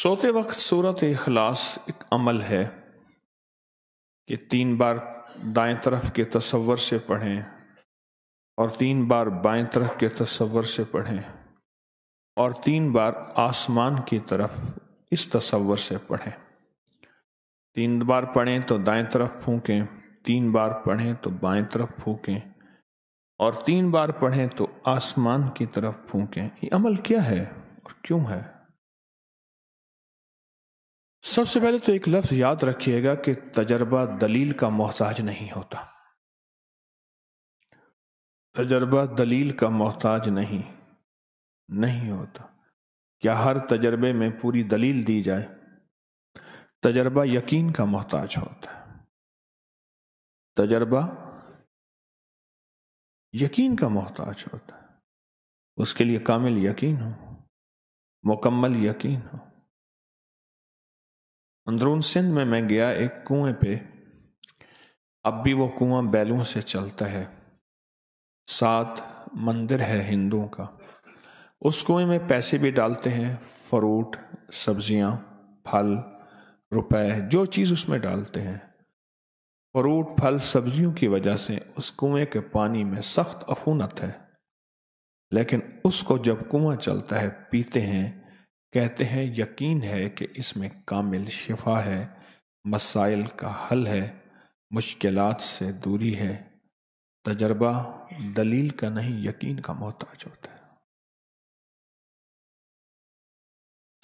सोते वक्त सूरत अखलास एक अमल है कि तीन बार दाएं तरफ के तस्वर से पढ़ें और तीन बार बाएं तरफ के तस्वर से पढ़ें और तीन बार आसमान की तरफ इस तस्वर से पढ़ें तीन बार पढ़ें तो दाएं तरफ फूकें तीन बार पढ़ें तो बाएं तरफ फूकें और तीन बार पढ़ें तो आसमान की तरफ फूकें ये अमल क्या है और क्यों है सबसे पहले तो एक लफ्ज याद रखिएगा कि तजर्बा दलील का मोहताज नहीं होता तजर्बा दलील का मोहताज नहीं नहीं होता क्या हर तजर्बे में पूरी दलील दी जाए तजर्बा यकीन का मोहताज होता है तजर्बा यकीन का मोहताज होता है उसके लिए कामिल यकीन हो मुकम्मल यकीन हो अंदरून सिंध में मैं गया एक कुएं पे अब भी वो कुआं बैलों से चलता है साथ मंदिर है हिंदुओं का उस कुएं में पैसे भी डालते हैं फ्रूट सब्जियां फल रुपए जो चीज़ उसमें डालते हैं फ्रूट फल सब्जियों की वजह से उस कुएं के पानी में सख्त अफूनत है लेकिन उसको जब कुआं चलता है पीते हैं कहते हैं यकीन है कि इसमें कामिल शिफा है मसाइल का हल है मुश्किलात से दूरी है तजर्बा दलील का नहीं यकीन का मोहताज होता है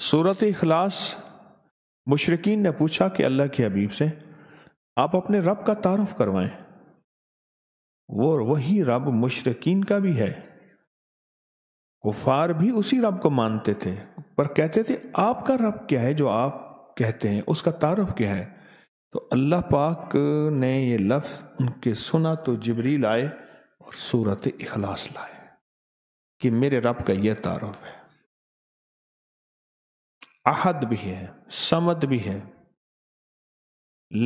सूरत इखलास मुशरकिन ने पूछा कि अल्लाह के हबीब से आप अपने रब का तारफ करवाएं वो वही रब मुशरकिन का भी है कुफार भी उसी रब को मानते थे पर कहते थे आपका रब क्या है जो आप कहते हैं उसका तारफ क्या है तो अल्लाह पाक ने ये लफ्ज़ उनके सुना तो जबरी लाए और सूरत इखलास लाए कि मेरे रब का यह तारफ है अहद भी है समद भी है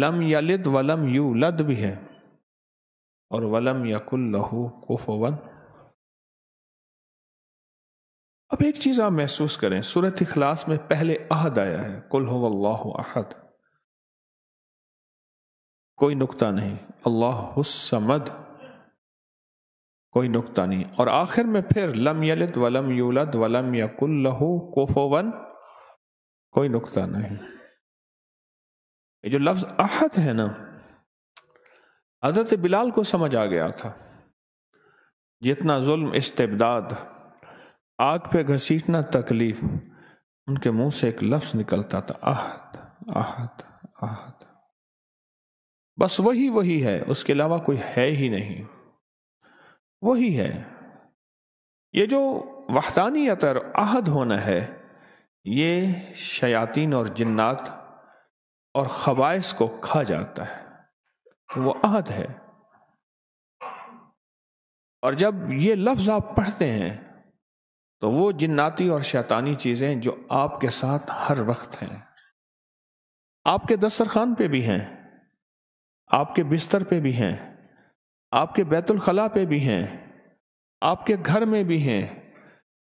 लम यलिद वलम यू लद भी है और वलम यकुल्लहू कुफवन अब एक चीज आप महसूस करें सूरत इखलास में पहले अहद आया है कुल हो अल्लाह अहद कोई नुकता नहीं अल्लाह हुसमद कोई नुकता नहीं और आखिर में फिर लम यलित वलम यूलद वलम यकुल्लहू कोफोवन कोई नुकता नहीं ये जो लफ्ज अहद है ना हजरत बिलाल को समझ आ गया था जितना जुल्म इस्तेबदाद आग पे घसीटना तकलीफ उनके मुंह से एक लफ्ज निकलता था आहत आहत आहत बस वही वही है उसके अलावा कोई है ही नहीं वही है ये जो वहदानियत और आहद होना है ये शयातीन और जन्नात और खबाइस को खा जाता है वो आहद है और जब ये लफ्ज़ आप पढ़ते हैं तो वो जिन्नाती और शैतानी चीज़ें जो आपके साथ हर वक्त हैं आपके दस्तरखान पे भी हैं आपके बिस्तर पे भी हैं आपके बैतुलखला पे भी हैं आपके घर में भी हैं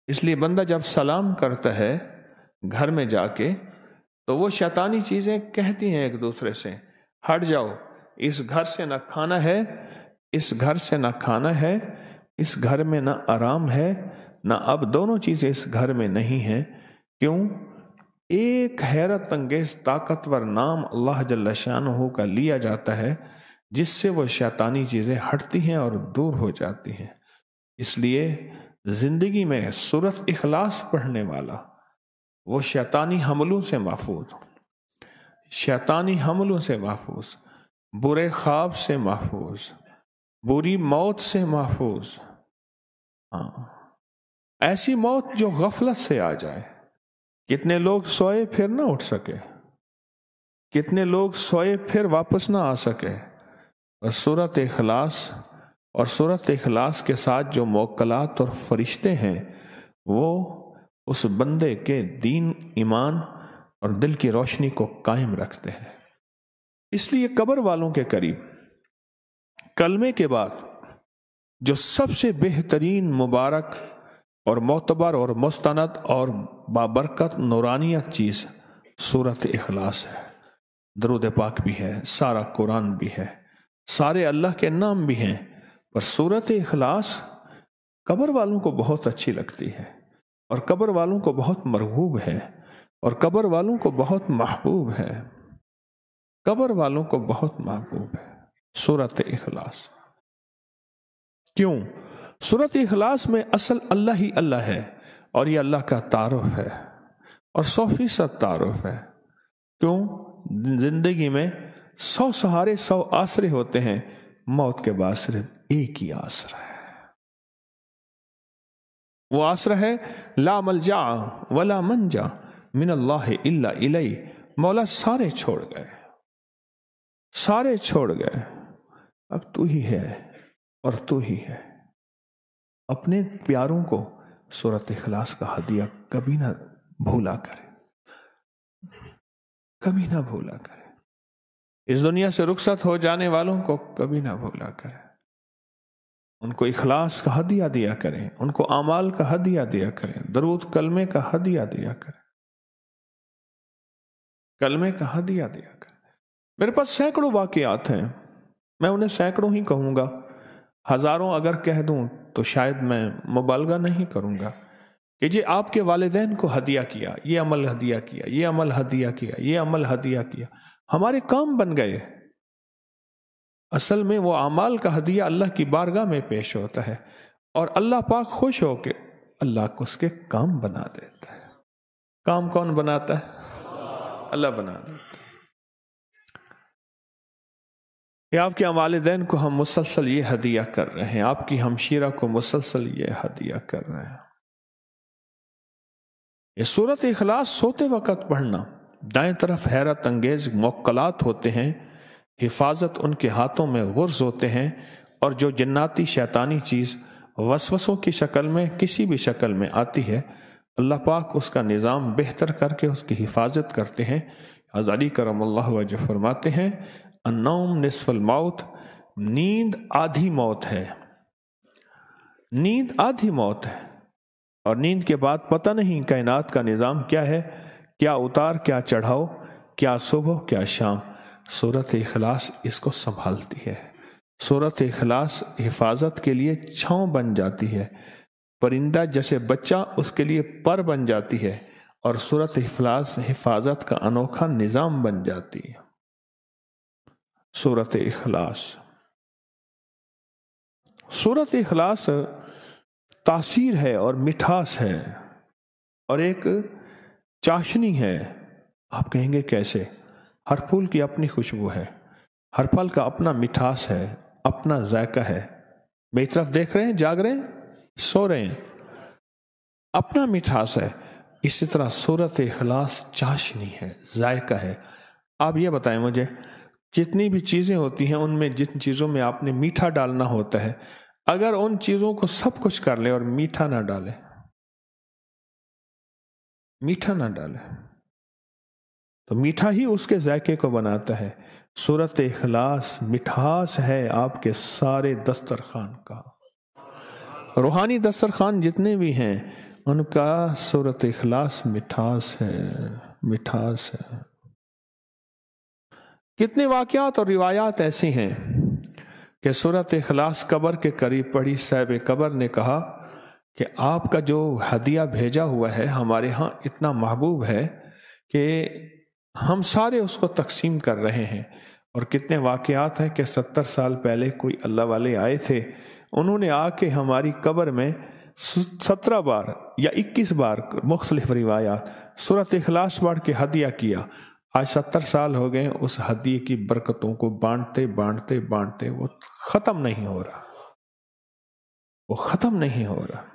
इसलिए बंदा जब सलाम करता है घर में जाके तो वो शैतानी चीज़ें कहती हैं एक दूसरे से हट जाओ इस घर से ना खाना है इस घर से ना खाना है इस घर में ना आराम है ना अब दोनों चीजें इस घर में नहीं हैं क्यों एक हैरत अंगेज ताकतवर नाम अल्लाह जल्लाशाह का लिया जाता है जिससे वो शैतानी चीज़ें हटती हैं और दूर हो जाती हैं इसलिए ज़िंदगी में सूरत इखलास पढ़ने वाला वो शैतानी हमलों से महफूज शैतानी हमलों से महफूज बुरे ख्वाब से महफूज बुरी मौत से महफूज हाँ ऐसी मौत जो गफलत से आ जाए कितने लोग सोए फिर ना उठ सके कितने लोग सोए फिर वापस ना आ सके और सूरत अखलास और सूरत अखलास के साथ जो मौकलात और फरिश्ते हैं वो उस बंदे के दीन ईमान और दिल की रोशनी को कायम रखते हैं इसलिए कब्र वालों के करीब कलमे के बाद जो सबसे बेहतरीन मुबारक और मोतबर और मुस्तनद और बाबरकत नौरानिया चीज़ सूरत अखलास है दरुद पाक भी है सारा कुरान भी है सारे अल्लाह के नाम भी हैं पर सूरत अखलास कब्र वालों को बहुत अच्छी लगती है और कब्र वालों को बहुत मरहूब है और कब्र वालों को बहुत महबूब है कब्र वालों को बहुत महबूब है सूरत अखलास क्यों सूरत अखलास में असल अल्लाह ही अल्लाह है और ये अल्लाह का तारफ़ है और सौ फीसद तारफ़ है क्यों जिंदगी में सौ सहारे सौ आसरे होते हैं मौत के बाद सिर्फ एक ही आसरा है वो आसरा है ला जा वला मंजा मिन अल्लाह इल्ला इलई मौला सारे छोड़ गए सारे छोड़ गए अब तू ही है और तू ही है अपने प्यारों को सूरत इखलास का हदिया कभी ना भूला करे कभी ना भूला करे इस दुनिया से रुखसत हो जाने वालों को कभी ना भूला करे उनको इखलास का हदिया दिया करें उनको आमाल का हदिया दिया करें दरूद कलमे का हदिया दिया करें कलमे का हदिया दिया करें मेरे पास सैकड़ों वाकयात हैं मैं उन्हें सैकड़ों ही कहूंगा हज़ारों अगर कह दूं तो शायद मैं मुबालगा नहीं करूँगा कि जी आपके वालदेन को हदिया किया ये अमल हदिया किया ये अमल हदिया किया ये अमल हदिया किया हमारे काम बन गए असल में वो अमाल का हदिया अल्लाह की बारगाह में पेश होता है और अल्लाह पाक खुश हो के अल्लाह को उसके काम बना देता है काम कौन बनाता है अल्लाह बना देता है या आपके वालदेन को हम मुसलसल ये हदिया कर रहे हैं आपकी हमशीरा को मुसलसल ये हदिया कर रहे हैं ये सूरत अखलास सोते वक़्त पढ़ना दाएं तरफ हैरत अंगेज मौकलात होते हैं हिफाजत उनके हाथों में गुर्ज होते हैं और जो जन्नाती शैतानी चीज़ वसवसों की शक्ल में किसी भी शक्ल में आती है अल्लाह पाक उसका निज़ाम बेहतर करके उसकी हिफाजत करते हैं आज़ादी करम अल्लाह फरमाते हैं अनौम निसफल मौत नींद आधी मौत है नींद आधी मौत है और नींद के बाद पता नहीं कायनात का निज़ाम क्या है क्या उतार क्या चढ़ाओ क्या सुबह क्या शाम सूरत अखलास इसको संभालती है सूरत अखलास हिफाजत के लिए छाँव बन जाती है परिंदा जैसे बच्चा उसके लिए पर बन जाती है और सूरत अखलास हिफाजत का अनोखा निज़ाम बन जाती है सूरत अखलास सूरत अखलास तासीर है और मिठास है और एक चाशनी है आप कहेंगे कैसे हर फूल की अपनी खुशबू है हर फल का अपना मिठास है अपना जायका है मेरी तरफ देख रहे हैं जाग रहे हैं सो रहे हैं अपना मिठास है इसी तरह सूरत अखलास चाशनी है जायका है आप ये बताएं मुझे जितनी भी चीज़ें होती हैं उनमें जिन चीज़ों में आपने मीठा डालना होता है अगर उन चीज़ों को सब कुछ कर लें और मीठा ना डालें मीठा ना डालें तो मीठा ही उसके जायके को बनाता है सूरत अखलास मिठास है आपके सारे दस्तरखान का रूहानी दस्तरखान जितने भी हैं उनका सूरत अखलास मिठास है मिठास है कितने वाक़ात और रिवायात ऐसी हैं कि सूरत अखलास कबर के करीब पड़ी सैब कबर ने कहा कि आपका जो हदिया भेजा हुआ है हमारे यहाँ इतना महबूब है कि हम सारे उसको तकसीम कर रहे हैं और कितने वाक़ात हैं कि सत्तर साल पहले कोई अल्लाह वाले आए थे उन्होंने आके हमारी कबर में सत्रह बार या इक्कीस बार मुख्तलिफ रिवायात सूरत अखलास बाढ़ के हदिया किया आज सत्तर साल हो गए उस हदिये की बरकतों को बांटते बांटते बांटते वो ख़त्म नहीं हो रहा वो ख़त्म नहीं हो रहा